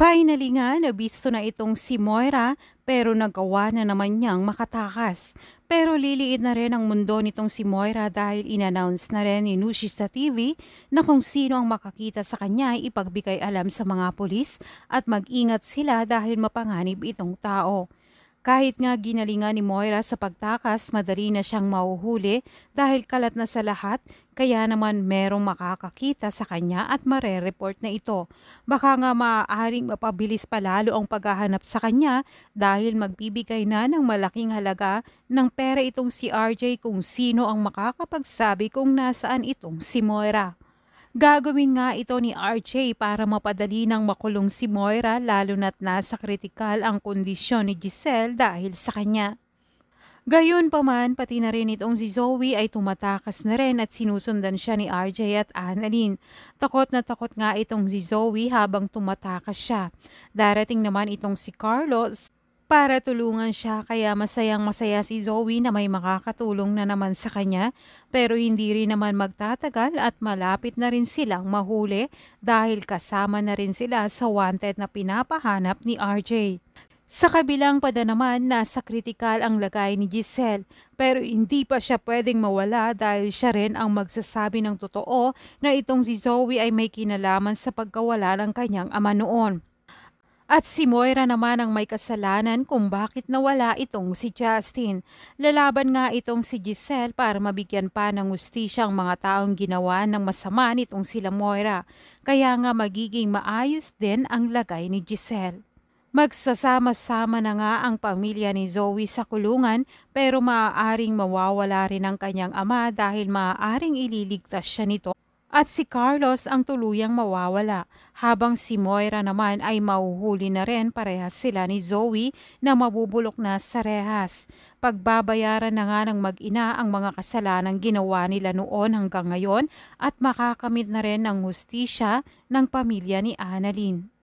Finally nga, nabisto na itong si Moira pero nagawa na naman niyang makatakas. Pero liliit na rin ang mundo nitong si Moira dahil inannounce na rin ni Nushi sa TV na kung sino ang makakita sa kanya ay ipagbigay alam sa mga pulis at mag-ingat sila dahil mapanganib itong tao. Kahit nga ginalingan ni Moira sa pagtakas, madali na siyang mauhuli dahil kalat na sa lahat, kaya naman merong makakakita sa kanya at marereport na ito. Baka nga maaaring mapabilis pa lalo ang paghahanap sa kanya dahil magbibigay na ng malaking halaga ng pera itong si RJ kung sino ang makakapagsabi kung nasaan itong si Moira. Gagawin nga ito ni RJ para mapadali ng makulong si Moira lalo na't nasa kritikal ang kondisyon ni Giselle dahil sa kanya. Gayon pa man, pati na rin itong si Zoe ay tumatakas na rin at sinusundan siya ni RJ at Annalyn. Takot na takot nga itong si Zoe habang tumatakas siya. Darating naman itong si Carlos para tulungan siya kaya masayang masaya si Zoe na may makakatulong na naman sa kanya pero hindi rin naman magtatagal at malapit na rin silang mahuli dahil kasama na rin sila sa wanted na pinapahanap ni RJ. Sa kabilang pada naman, nasa kritikal ang lagay ni Giselle pero hindi pa siya pwedeng mawala dahil siya rin ang magsasabi ng totoo na itong si Zoe ay may kinalaman sa pagkawala ng kanyang ama noon. At si Moira naman ang may kasalanan kung bakit nawala itong si Justin. Lalaban nga itong si Giselle para mabigyan pa ng ustisya ang mga taong ginawa ng masama nitong sila Moira. Kaya nga magiging maayos din ang lagay ni Giselle. Magsasama-sama na nga ang pamilya ni Zoe sa kulungan pero maaaring mawawala rin ang kanyang ama dahil maaaring ililigtas siya nito at si Carlos ang tuluyang mawawala, habang si Moira naman ay mauhuli na rin parehas sila ni Zoe na mabubulok na sa rehas. Pagbabayaran na nga ng mag-ina ang mga kasalanang ginawa nila noon hanggang ngayon at makakamit na rin ng hustisya ng pamilya ni Annalyn.